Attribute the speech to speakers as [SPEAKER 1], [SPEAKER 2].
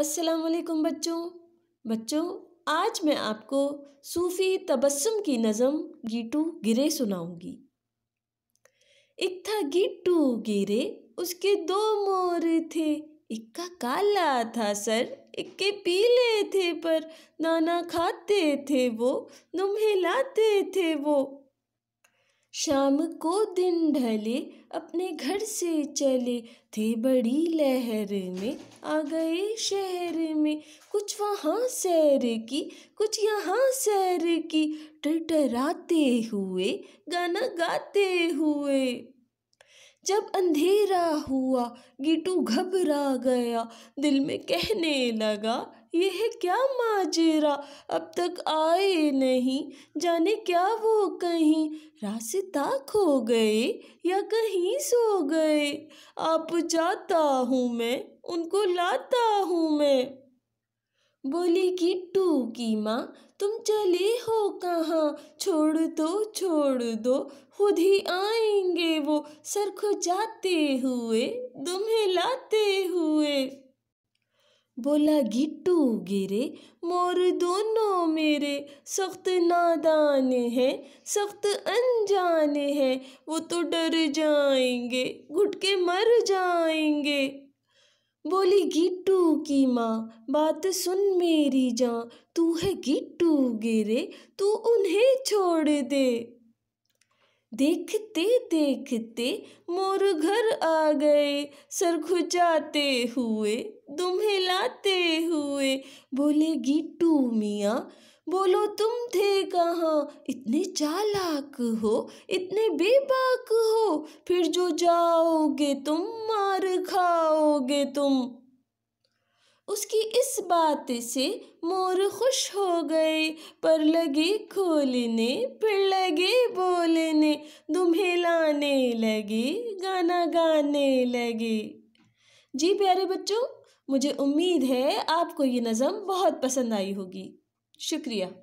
[SPEAKER 1] असलकुम बच्चों बच्चों आज मैं आपको सूफ़ी तबस्सुम की नज़म गीटू गिरे सुनाऊंगी एक था गीटू गिरे उसके दो मोर थे एक का काला था सर एक के पीले थे पर नाना खाते थे वो नुम्हे लाते थे वो शाम को दिन ढले अपने घर से चले थे बड़ी लहर में आ गए शहर में कुछ वहाँ सैर की कुछ यहाँ सैर की टटराते हुए गाना गाते हुए जब अंधेरा हुआ गीटू घबरा गया दिल में कहने लगा यह क्या माजेरा अब तक आए नहीं जाने क्या वो कहीं रास्ता खो गए या कहीं सो गए आप जाता हूँ मैं उनको लाता हूँ मैं बोली कि टू की माँ तुम चले हो कहाँ छोड़ दो छोड़ दो खुद ही आएंगे वो सर खुजाते हुए तुम्हें लाते हुए बोला गिट्टू गिरे मोर दोनों मेरे सख्त नादान है सख्त अनजान है वो तो डर जाएंगे घुटके मर जाएंगे बोली गिट्टू की माँ बात सुन मेरी जा तू है गिट्टू गिरे तू उन्हें छोड़ दे देखते देखते मोर घर आ गए सर खुजाते हुए दुम हिलाते हुए बोले गिट्टू मियाँ बोलो तुम थे कहाँ इतने चालाक हो इतने बेबाक फिर जो जाओगे तुम मार खाओगे तुम उसकी इस बात से मोर खुश हो गए पर लगे खोलने फिर लगे बोलने दुम्हे लाने लगे गाना गाने लगे जी प्यारे बच्चों मुझे उम्मीद है आपको ये नज़म बहुत पसंद आई होगी शुक्रिया